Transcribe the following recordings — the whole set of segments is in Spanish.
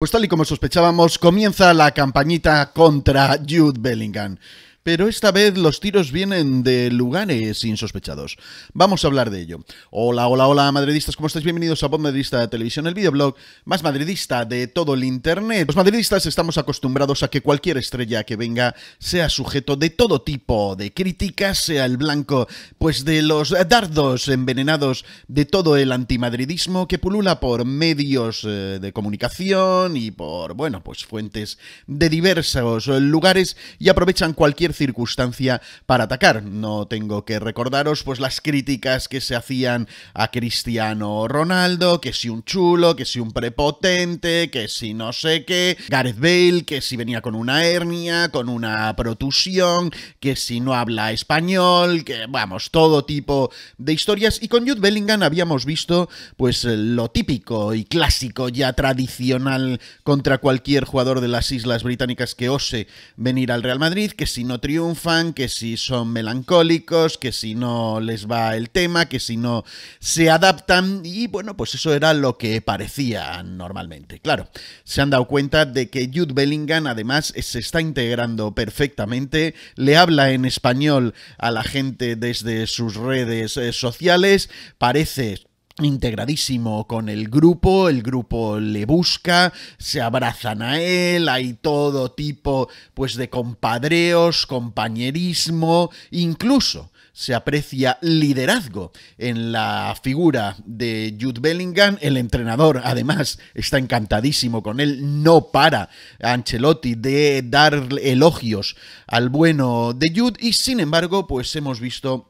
Pues tal y como sospechábamos, comienza la campañita contra Jude Bellingham. Pero esta vez los tiros vienen de lugares insospechados. Vamos a hablar de ello. Hola, hola, hola, madridistas, ¿cómo estáis? Bienvenidos a Pod Madridista de Televisión, el videoblog más madridista de todo el internet. Los madridistas estamos acostumbrados a que cualquier estrella que venga sea sujeto de todo tipo de críticas, sea el blanco, pues de los dardos envenenados de todo el antimadridismo que pulula por medios eh, de comunicación y por, bueno, pues fuentes de diversos lugares y aprovechan cualquier circunstancia para atacar. No tengo que recordaros pues las críticas que se hacían a Cristiano Ronaldo, que si un chulo, que si un prepotente, que si no sé qué, Gareth Bale, que si venía con una hernia, con una protusión, que si no habla español, que vamos, todo tipo de historias. Y con Jude Bellingham habíamos visto pues lo típico y clásico ya tradicional contra cualquier jugador de las Islas Británicas que ose venir al Real Madrid, que si no triunfan, que si son melancólicos, que si no les va el tema, que si no se adaptan y bueno, pues eso era lo que parecía normalmente. Claro, se han dado cuenta de que Jude Bellingham además se está integrando perfectamente, le habla en español a la gente desde sus redes eh, sociales, parece integradísimo con el grupo, el grupo le busca, se abrazan a él, hay todo tipo pues de compadreos, compañerismo, incluso se aprecia liderazgo en la figura de Jude Bellingham. El entrenador, además, está encantadísimo con él. No para Ancelotti de dar elogios al bueno de Jude. Y sin embargo, pues hemos visto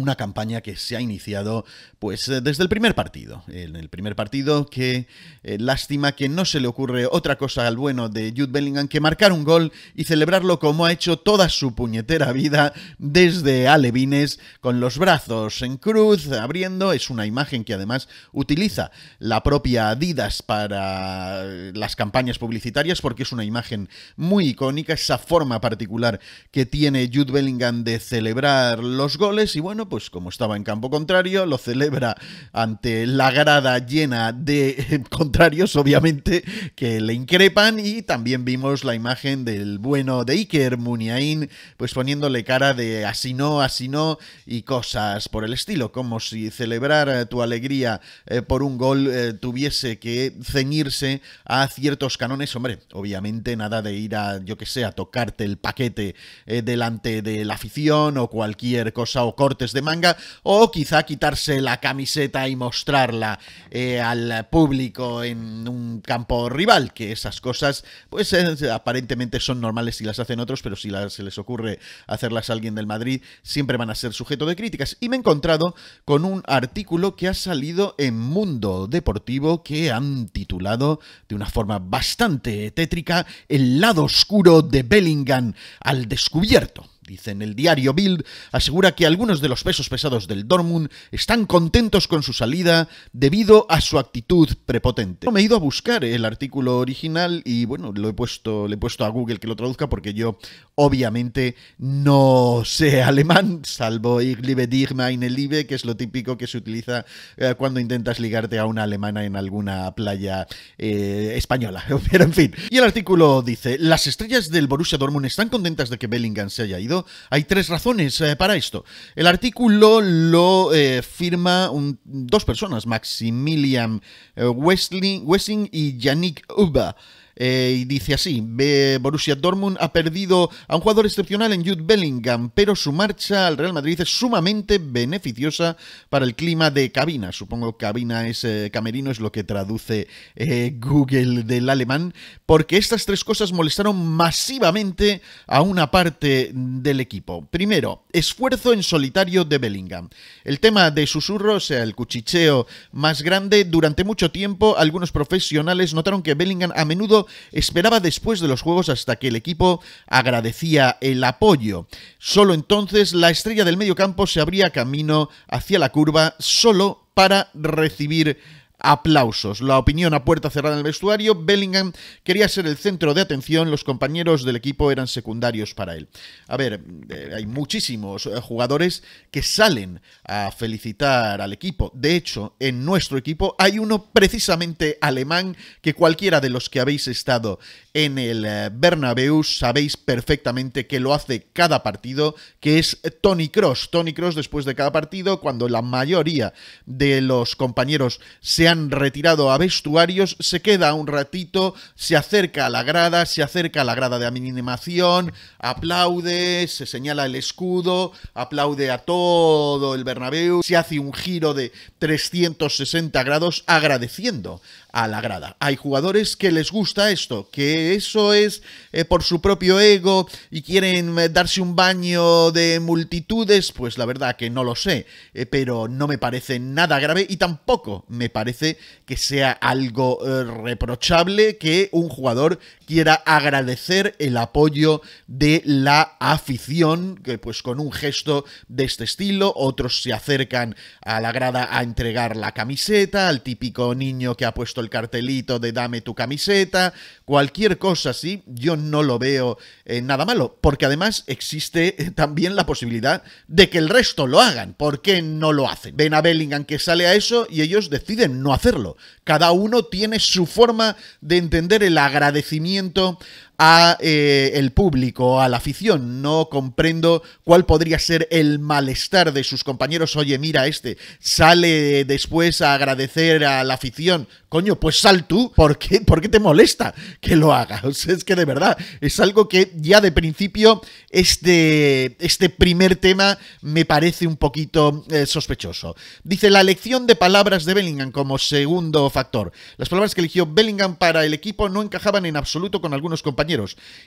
una campaña que se ha iniciado pues eh, desde el primer partido. En el primer partido que eh, lástima que no se le ocurre otra cosa al bueno de Jude Bellingham que marcar un gol y celebrarlo como ha hecho toda su puñetera vida desde Alevines con los brazos en cruz abriendo, es una imagen que además utiliza la propia Adidas para eh, las campañas publicitarias porque es una imagen muy icónica, esa forma particular que tiene Jude Bellingham de celebrar los goles y bueno, pues como estaba en campo contrario, lo celebra ante la grada llena de contrarios, obviamente, que le increpan y también vimos la imagen del bueno de Iker Muniain, pues poniéndole cara de así no, así no y cosas por el estilo, como si celebrar eh, tu alegría eh, por un gol eh, tuviese que ceñirse a ciertos canones, hombre, obviamente nada de ir a, yo que sé, a tocarte el paquete delante de la afición o cualquier cosa o cortes de manga o quizá quitarse la camiseta y mostrarla eh, al público en un campo rival, que esas cosas pues eh, aparentemente son normales si las hacen otros, pero si se les ocurre hacerlas a alguien del Madrid siempre van a ser sujeto de críticas. Y me he encontrado con un artículo que ha salido en Mundo Deportivo que han titulado de una forma bastante tétrica El lado oscuro de Bellingham al descubierto. Dice en el diario Bild asegura que algunos de los pesos pesados del Dortmund están contentos con su salida debido a su actitud prepotente. Me he ido a buscar el artículo original y bueno, lo he puesto, le he puesto a Google que lo traduzca porque yo obviamente no sé alemán, salvo ich liebe dich el Liebe, que es lo típico que se utiliza eh, cuando intentas ligarte a una alemana en alguna playa eh, española. Pero en fin. Y el artículo dice, las estrellas del Borussia Dortmund están contentas de que Bellingham se haya ido hay tres razones eh, para esto. El artículo lo eh, firma dos personas, Maximilian eh, Wessing y Yannick Uba. Eh, y dice así, Borussia Dortmund ha perdido a un jugador excepcional en Jude Bellingham, pero su marcha al Real Madrid es sumamente beneficiosa para el clima de cabina. Supongo que cabina es eh, camerino, es lo que traduce eh, Google del alemán, porque estas tres cosas molestaron masivamente a una parte del equipo. Primero, esfuerzo en solitario de Bellingham. El tema de susurro, o sea, el cuchicheo más grande, durante mucho tiempo algunos profesionales notaron que Bellingham a menudo esperaba después de los juegos hasta que el equipo agradecía el apoyo. Solo entonces la estrella del campo se abría camino hacia la curva solo para recibir aplausos. La opinión a puerta cerrada en el vestuario, Bellingham quería ser el centro de atención, los compañeros del equipo eran secundarios para él. A ver, eh, hay muchísimos eh, jugadores que salen a felicitar al equipo. De hecho, en nuestro equipo hay uno precisamente alemán que cualquiera de los que habéis estado en el eh, Bernabéu sabéis perfectamente que lo hace cada partido, que es Tony Cross. Tony Cross después de cada partido, cuando la mayoría de los compañeros se han retirado a vestuarios, se queda un ratito, se acerca a la grada, se acerca a la grada de animación, aplaude, se señala el escudo, aplaude a todo el Bernabéu, se hace un giro de 360 grados agradeciendo a la grada. Hay jugadores que les gusta esto, que eso es eh, por su propio ego y quieren eh, darse un baño de multitudes, pues la verdad que no lo sé, eh, pero no me parece nada grave y tampoco me parece que sea algo eh, reprochable que un jugador quiera agradecer el apoyo de la afición, que pues con un gesto de este estilo, otros se acercan a la grada a entregar la camiseta, al típico niño que ha puesto el cartelito de dame tu camiseta, cualquier cosa así, yo no lo veo eh, nada malo, porque además existe eh, también la posibilidad de que el resto lo hagan, ¿por qué no lo hacen? Ven a Bellingham que sale a eso y ellos deciden no hacerlo. Cada uno tiene su forma de entender el agradecimiento a eh, el público, a la afición. No comprendo cuál podría ser el malestar de sus compañeros. Oye, mira, este sale después a agradecer a la afición. Coño, pues sal tú. ¿Por qué, te molesta que lo haga? es que de verdad, es algo que ya de principio este, este primer tema me parece un poquito eh, sospechoso. Dice la elección de palabras de Bellingham como segundo factor. Las palabras que eligió Bellingham para el equipo no encajaban en absoluto con algunos compañeros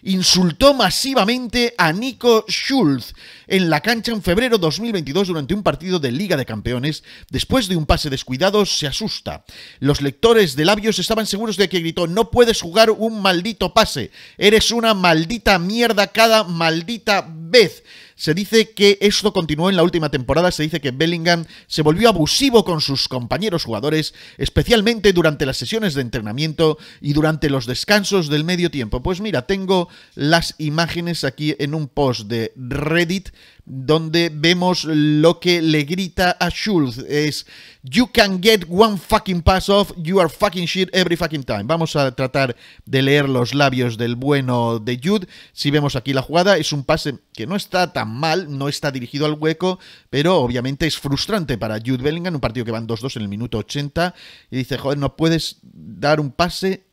Insultó masivamente a Nico Schulz en la cancha en febrero 2022 durante un partido de Liga de Campeones. Después de un pase descuidado, se asusta. Los lectores de labios estaban seguros de que gritó, no puedes jugar un maldito pase, eres una maldita mierda cada maldita vez. Se dice que esto continuó en la última temporada, se dice que Bellingham se volvió abusivo con sus compañeros jugadores, especialmente durante las sesiones de entrenamiento y durante los descansos del medio tiempo. Pues mira, tengo las imágenes aquí en un post de Reddit donde vemos lo que le grita a Schultz. es You can get one fucking pass off, you are fucking shit every fucking time. Vamos a tratar de leer los labios del bueno de Jude. Si vemos aquí la jugada, es un pase que no está tan mal, no está dirigido al hueco, pero obviamente es frustrante para Jude Bellingham, un partido que van 2-2 en el minuto 80, y dice, joder, no puedes dar un pase,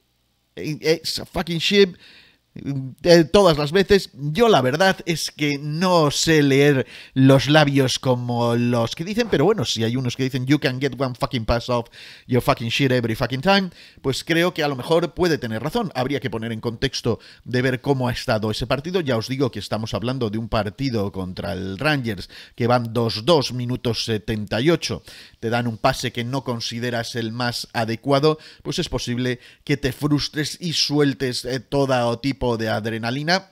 eh, eh, it's fucking shit eh, todas las veces. Yo la verdad es que no sé leer los labios como los que dicen, pero bueno, si hay unos que dicen you can get one fucking pass off your fucking shit every fucking time, pues creo que a lo mejor puede tener razón. Habría que poner en contexto de ver cómo ha estado ese partido. Ya os digo que estamos hablando de un partido contra el Rangers que van 2-2 minutos 78. Te dan un pase que no consideras el más adecuado, pues es posible que te frustres y sueltes eh, toda o tipo de adrenalina.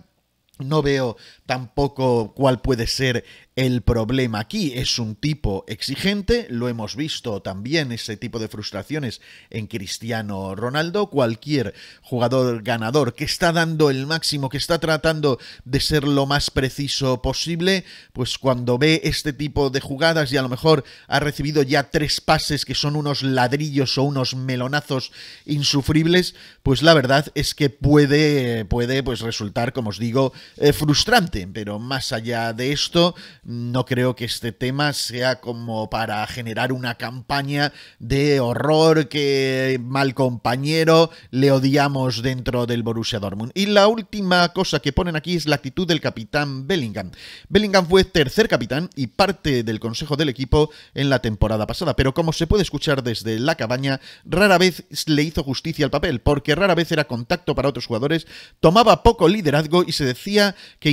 No veo tampoco cuál puede ser el problema aquí es un tipo exigente, lo hemos visto también ese tipo de frustraciones en Cristiano Ronaldo, cualquier jugador ganador que está dando el máximo, que está tratando de ser lo más preciso posible, pues cuando ve este tipo de jugadas y a lo mejor ha recibido ya tres pases que son unos ladrillos o unos melonazos insufribles, pues la verdad es que puede, puede pues resultar, como os digo, eh, frustrante, pero más allá de esto, no creo que este tema sea como para generar una campaña de horror que mal compañero le odiamos dentro del Borussia Dortmund. Y la última cosa que ponen aquí es la actitud del capitán Bellingham. Bellingham fue tercer capitán y parte del consejo del equipo en la temporada pasada, pero como se puede escuchar desde la cabaña, rara vez le hizo justicia al papel, porque rara vez era contacto para otros jugadores, tomaba poco liderazgo y se decía que,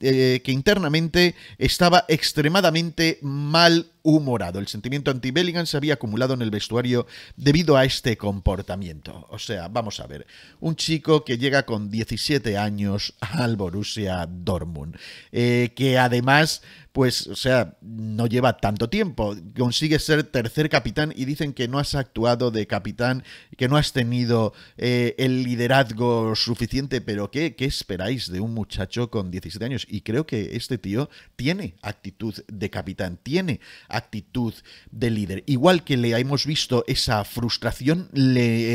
eh, que internamente estaba extremadamente mal el sentimiento anti belligan se había acumulado en el vestuario debido a este comportamiento. O sea, vamos a ver, un chico que llega con 17 años al Borussia Dortmund, eh, que además, pues, o sea, no lleva tanto tiempo, consigue ser tercer capitán y dicen que no has actuado de capitán, que no has tenido eh, el liderazgo suficiente, pero ¿qué, ¿qué esperáis de un muchacho con 17 años? Y creo que este tío tiene actitud de capitán, tiene actitud del líder. Igual que le hemos visto esa frustración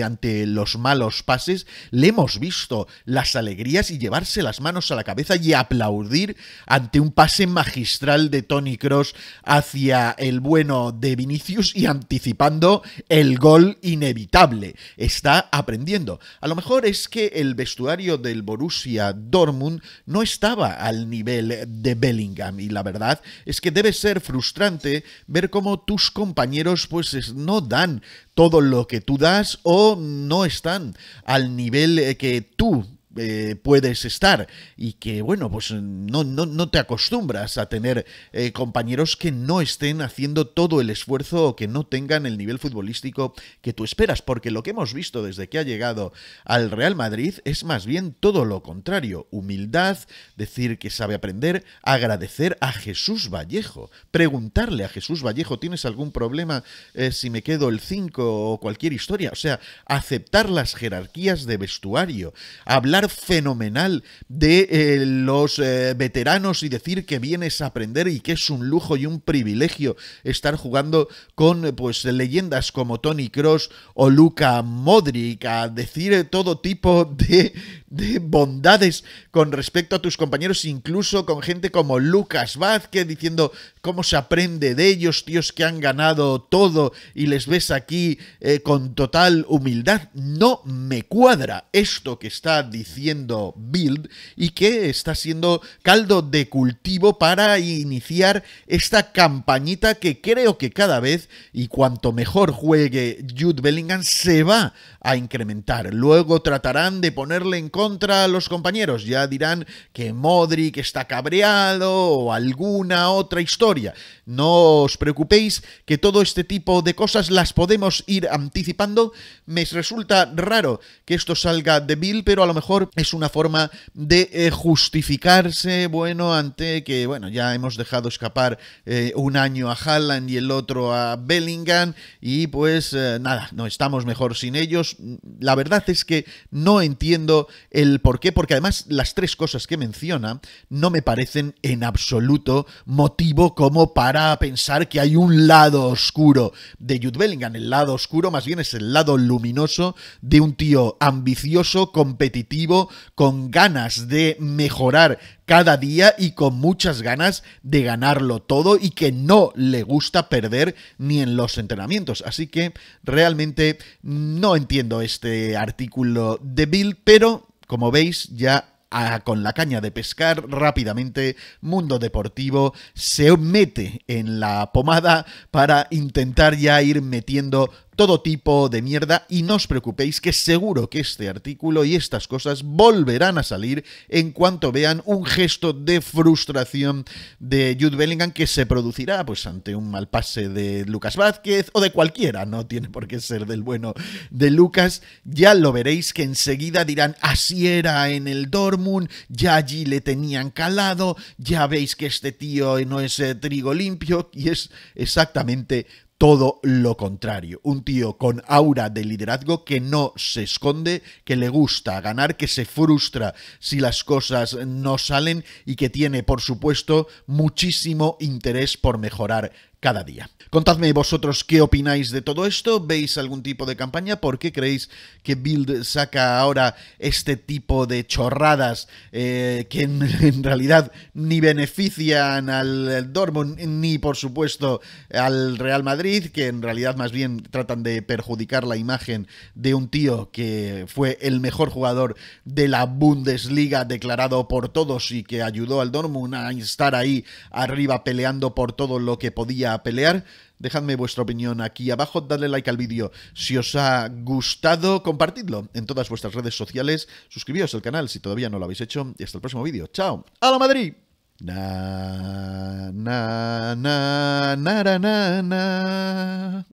ante los malos pases, le hemos visto las alegrías y llevarse las manos a la cabeza y aplaudir ante un pase magistral de Tony Cross hacia el bueno de Vinicius y anticipando el gol inevitable. Está aprendiendo. A lo mejor es que el vestuario del Borussia Dortmund no estaba al nivel de Bellingham y la verdad es que debe ser frustrante ver cómo tus compañeros pues no dan todo lo que tú das o no están al nivel eh, que tú eh, puedes estar y que bueno pues no, no, te acostumbras a tener eh, compañeros que no estén haciendo todo el esfuerzo o que no tengan el nivel futbolístico que tú esperas porque lo que hemos visto desde que ha llegado al Real Madrid es más bien todo lo contrario humildad decir que sabe aprender agradecer a Jesús Vallejo preguntarle a Jesús Vallejo tienes algún problema eh, si me quedo el 5 o cualquier historia o sea aceptar las jerarquías de vestuario hablar fenomenal de eh, los eh, veteranos y decir que vienes a aprender y que es un lujo y un privilegio estar jugando con eh, pues leyendas como Tony Cross o Luca Modric, a decir todo tipo de de bondades con respecto a tus compañeros, incluso con gente como Lucas Vázquez diciendo cómo se aprende de ellos, tíos que han ganado todo y les ves aquí eh, con total humildad. No me cuadra esto que está diciendo Build y que está siendo caldo de cultivo para iniciar esta campañita que creo que cada vez y cuanto mejor juegue Jude Bellingham se va a incrementar. Luego tratarán de ponerle en contra los compañeros. Ya dirán que Modric está cabreado o alguna otra historia. No os preocupéis que todo este tipo de cosas las podemos ir anticipando. Me resulta raro que esto salga de pero a lo mejor es una forma de eh, justificarse, bueno, ante que, bueno, ya hemos dejado escapar eh, un año a Haaland y el otro a Bellingham y pues eh, nada, no estamos mejor sin ellos. La verdad es que no entiendo el por qué, porque además las tres cosas que menciona no me parecen en absoluto motivo como para pensar que hay un lado oscuro de Jude Bellingham. El lado oscuro más bien es el lado luminoso de un tío ambicioso, competitivo, con ganas de mejorar cada día y con muchas ganas de ganarlo todo y que no le gusta perder ni en los entrenamientos. Así que realmente no entiendo este artículo de Bill, pero como veis ya ah, con la caña de pescar rápidamente, Mundo Deportivo se mete en la pomada para intentar ya ir metiendo todo tipo de mierda y no os preocupéis que seguro que este artículo y estas cosas volverán a salir en cuanto vean un gesto de frustración de Jude Bellingham que se producirá pues ante un mal pase de Lucas Vázquez o de cualquiera, no tiene por qué ser del bueno de Lucas, ya lo veréis que enseguida dirán así era en el Dortmund, ya allí le tenían calado, ya veis que este tío no es eh, trigo limpio y es exactamente todo lo contrario. Un tío con aura de liderazgo que no se esconde, que le gusta ganar, que se frustra si las cosas no salen y que tiene, por supuesto, muchísimo interés por mejorar cada día. Contadme vosotros qué opináis de todo esto, veis algún tipo de campaña, por qué creéis que Build saca ahora este tipo de chorradas eh, que en, realidad ni benefician al, al Dortmund ni por supuesto al Real Madrid, que en realidad más bien tratan de perjudicar la imagen de un tío que fue el mejor jugador de la Bundesliga declarado por todos y que ayudó al Dortmund a estar ahí arriba peleando por todo lo que podía a pelear. Dejadme vuestra opinión aquí abajo, dadle like al vídeo si os ha gustado, compartidlo en todas vuestras redes sociales, suscribíos al canal si todavía no lo habéis hecho y hasta el próximo vídeo. ¡Chao! ¡A la Madrid!